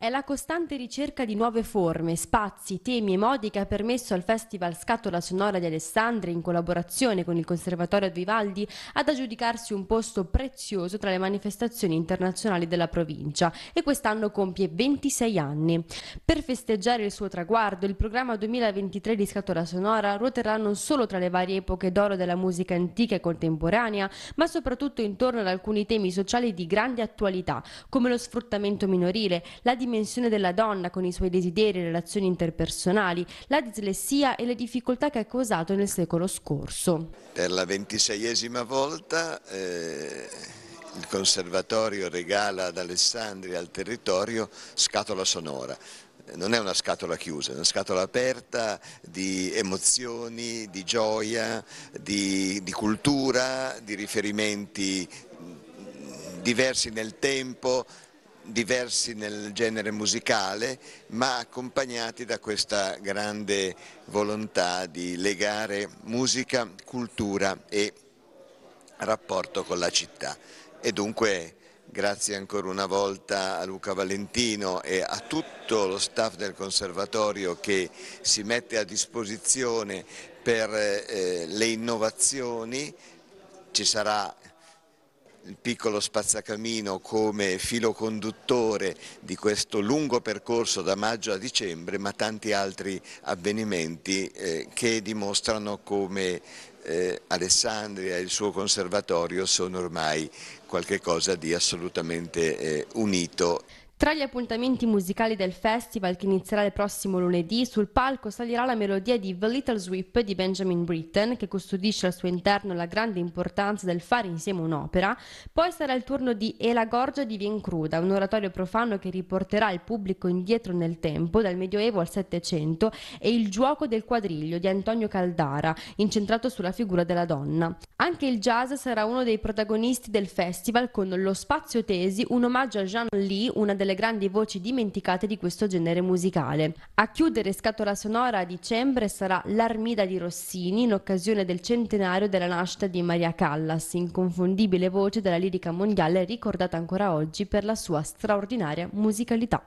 È la costante ricerca di nuove forme, spazi, temi e modi che ha permesso al Festival Scatola Sonora di Alessandria, in collaborazione con il Conservatorio Vivaldi, ad aggiudicarsi un posto prezioso tra le manifestazioni internazionali della provincia e quest'anno compie 26 anni. Per festeggiare il suo traguardo, il programma 2023 di Scatola Sonora ruoterà non solo tra le varie epoche d'oro della musica antica e contemporanea, ma soprattutto intorno ad alcuni temi sociali di grande attualità, come lo sfruttamento minorile, la dimensione dimensione della donna con i suoi desideri e relazioni interpersonali, la dislessia e le difficoltà che ha causato nel secolo scorso. Per la ventiseiesima volta eh, il Conservatorio regala ad Alessandria al territorio scatola sonora non è una scatola chiusa, è una scatola aperta di emozioni, di gioia, di, di, cultura, di riferimenti diversi nel tempo, diversi nel genere musicale ma accompagnati da questa grande volontà di legare musica, cultura e rapporto con la città e dunque grazie ancora una volta a Luca Valentino e a tutto lo staff del conservatorio che si mette a disposizione per eh, le innovazioni, ci sarà il piccolo spazzacamino come filo conduttore di questo lungo percorso da maggio a dicembre, ma tanti altri avvenimenti eh, che dimostrano come eh, Alessandria e il suo conservatorio sono ormai qualcosa di assolutamente eh, unito. Tra gli appuntamenti musicali del festival che inizierà il prossimo lunedì, sul palco salirà la melodia di The Little Sweep di Benjamin Britten, che custodisce al suo interno la grande importanza del fare insieme un'opera. Poi sarà il turno di E la Gorgia di Viencruda, un oratorio profano che riporterà il pubblico indietro nel tempo, dal Medioevo al Settecento, e Il giuoco del quadriglio di Antonio Caldara, incentrato sulla figura della donna. Anche il jazz sarà uno dei protagonisti del festival con Lo Spazio Tesi, un omaggio a Jean Lee, una delle grandi voci dimenticate di questo genere musicale. A chiudere Scatola Sonora a dicembre sarà L'Armida di Rossini in occasione del centenario della nascita di Maria Callas, inconfondibile voce della lirica mondiale ricordata ancora oggi per la sua straordinaria musicalità.